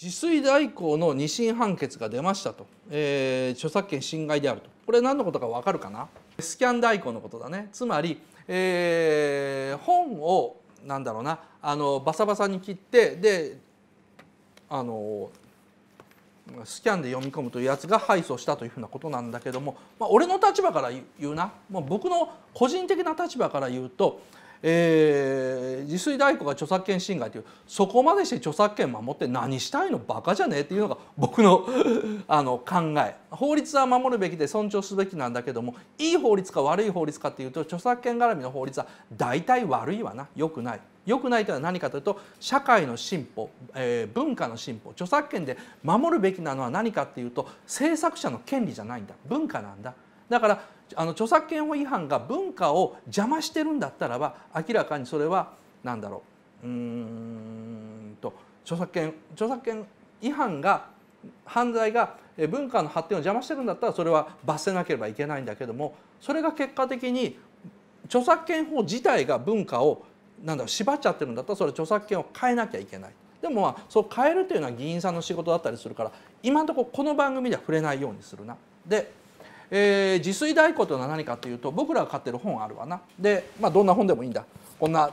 自炊代行の二審判決が出ましたと、えー、著作権侵害であるとこれ何のことかわかるかなスキャン代行のことだねつまり、えー、本をなんだろうなあのバサバサに切ってであのスキャンで読み込むというやつが敗訴したというふうなことなんだけども、まあ、俺の立場から言うな、まあ、僕の個人的な立場から言うとえー、自炊代行が著作権侵害というそこまでして著作権守って何したいのバカじゃねえっていうのが僕の あの考え 法律は守るべきで尊重すべきなんだけどもいい法律か悪い法律かっていうと著作権絡みの法律は大体悪いわな良くない。良くないというのは何かというと社会の進歩、えー、文化の進歩著作権で守るべきなのは何かっていうと制作者の権利じゃないんだ文化なんだだからあの著作権法違反が文化を邪魔してるんだったらば明らかにそれは何だろううんと著作権著作権違反が犯罪が文化の発展を邪魔してるんだったらそれは罰せなければいけないんだけどもそれが結果的に著作権法自体が文化をなんだろう縛っちゃってるんだったらそれ著作権を変えなきゃいけない。でもまあそう変えるというのは議員さんの仕事だったりするから今のところこの番組では触れないようにするな。でえー、自炊代行というのは何かというと僕らが買ってる本あるわなで、まあ、どんな本でもいいんだこんな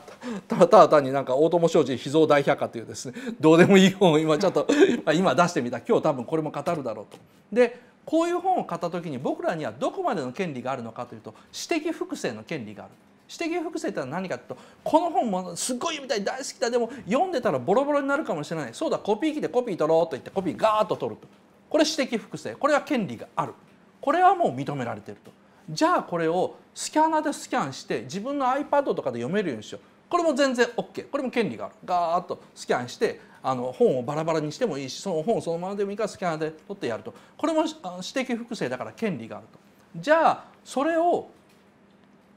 ただただ単になんか大友商事秘蔵大百科というですねどうでもいい本を今ちょっと今出してみた今日多分これも語るだろうと。でこういう本を買った時に僕らにはどこまでの権利があるのかというと私的複製の権利がある。私的複製というのは何かというとこの本もすっごいみたい大好きだでも読んでたらボロボロになるかもしれないそうだコピー機でコピー取ろうと言ってコピーガーッと取るとこれ私的複製これは権利がある。これはもう認められてるとじゃあこれをスキャナでスキャンして自分の iPad とかで読めるようにしようこれも全然 OK これも権利があるガーッとスキャンしてあの本をバラバラにしてもいいしその本をそのままでもいいからスキャナで取ってやるとこれも私的複製だから権利があるとじゃあそれを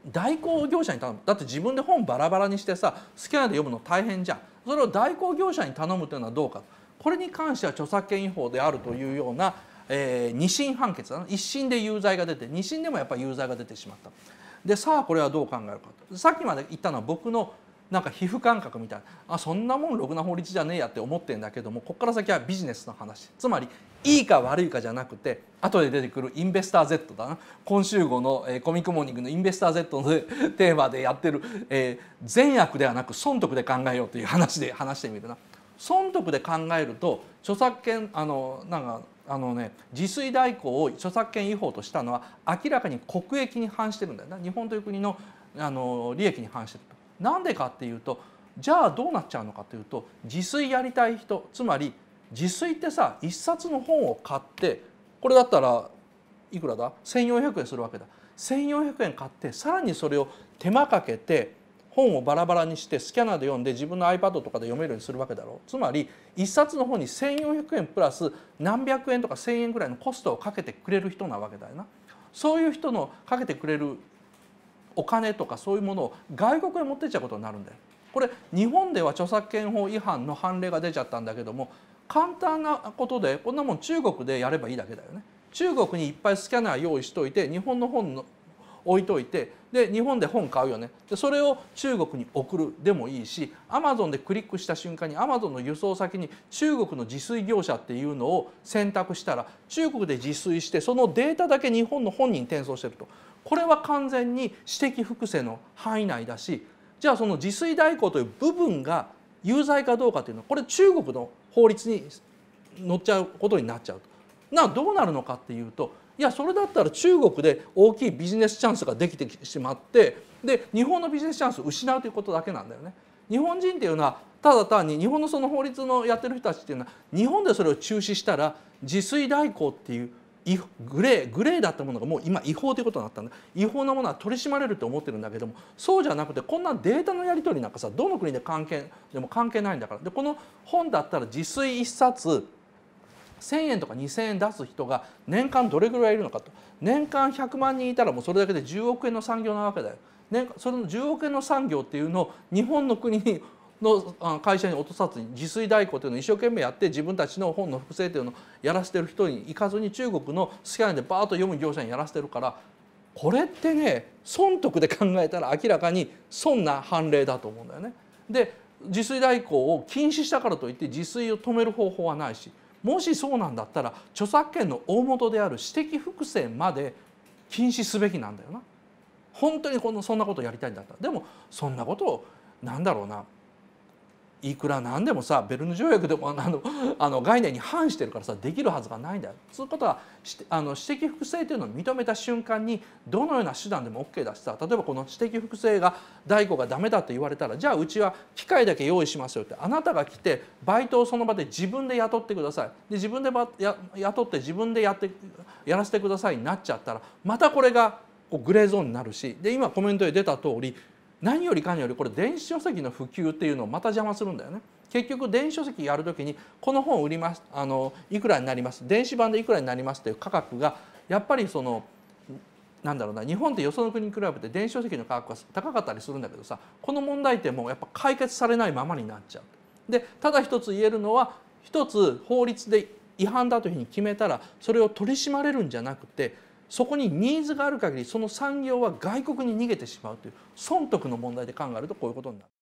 代行業者に頼むだって自分で本バラバラにしてさスキャナで読むの大変じゃんそれを代行業者に頼むというのはどうかこれに関しては著作権違法であるというようなえー、二審判決だ一審で有罪が出て二審でもやっぱり有罪が出てしまったでさあこれはどう考えるかさっきまで言ったのは僕のなんか皮膚感覚みたいなあそんなもんろくな法律じゃねえやって思ってんだけどもここから先はビジネスの話つまりいいか悪いかじゃなくて後で出てくるインベスター Z だな今週号の、えー、コミックモーニングのインベスター Z の テーマでやってる、えー、善悪ではなく損得で考えようという話で話してみるな。損得で考えると著作権あのなんかあのね自炊代行を著作権違法としたのは明らかに国益に反してるんだよな日本という国のあの利益に反してると。なんでかっていうとじゃあどうなっちゃうのかというと自炊やりたい人つまり自炊ってさ1冊の本を買ってこれだったらいくらだ1,400円するわけだ。1,400円買ってさらにそれを手間かけて本をバラバラにしてスキャナーで読んで自分の iPad とかで読めるようにするわけだろうつまり1冊の本に1,400円プラス何百円とか1,000円ぐらいのコストをかけてくれる人なわけだよな。そういう人のかけてくれるお金とかそういうものを外国へ持ってっちゃうことになるんだよ。これ日本では著作権法違反の判例が出ちゃったんだけども簡単なことでこんなもん中国でやればいいだけだよね。中国にいっぱいスキャナー用意しといて日本の本の置いといてで日本で本買うよねでそれを中国に送るでもいいしアマゾンでクリックした瞬間にアマゾンの輸送先に中国の自炊業者っていうのを選択したら中国で自炊してそのデータだけ日本の本に転送してるとこれは完全に私的複製の範囲内だしじゃあその自炊代行という部分が有罪かどうかというのはこれ中国の法律に乗っちゃうことになっちゃうと。などうなるのかっていうといやそれだったら中国で大きいビジネスチャンスができてしまってで日本のビジネスチャンスを失うということだけなんだよね。日本人っていうのはただ単に日本のその法律のやってる人たちっていうのは日本でそれを中止したら自炊代行っていうグレーグレーだったものがもう今違法ということになったんで違法なものは取り締まれると思ってるんだけどもそうじゃなくてこんなデータのやり取りなんかさどの国で関係でも関係ないんだからでこの本だったら自炊1冊1,000円とか2,000円出す人が年間どれぐらいいるのかと年間100万人いたらもうそれだけで10億円の産業なわけだよ。ね、その10億円の産業っていうのを日本の国にの会社に落とさずに自炊代行というのを一生懸命やって自分たちの本の複製というのをやらせてる人に行かずに中国のスキャンでバーッと読む業者にやらせてるからこれってね損得で考えたら明らかに損な判例だと思うんだよね。で自炊代行を禁止したからといって自炊を止める方法はないしもしそうなんだったら著作権の大元である私的複製まで禁止すべきなんだよな。本当にこのそんなことやりたいんだったらでもそんなことをなんだろうないくらなんでもさベルヌ条約でもあの あの概念に反してるからさできるはずがないんだよ。とういうことはあの私的複製というのを認めた瞬間にどのような手段でも OK だしさ例えばこの私的複製が大工が駄目だと言われたらじゃあうちは機械だけ用意しますよってあなたが来てバイトをその場で自分で雇ってくださいで自分でばや雇って自分でやってやらせてくださいになっちゃったらまたこれがグレーゾーンになるしで今コメントで出た通り何よりかによりこれ電子書籍の普及っていうのをまた邪魔するんだよね。結局電子書籍やる時にこの本売りますあのいくらになります電子版でいくらになりますっていう価格がやっぱりそのなんだろうな日本ってよその国に比べて電子書籍の価格は高かったりするんだけどさこの問題点もやっぱ解決されないままになっちゃう。でただ一つ言えるのは一つ法律で違反だというふうに決めたらそれを取り締まれるんじゃなくてそこにニーズがある限りその産業は外国に逃げてしまうという損得の問題で考えるとこういうことになる。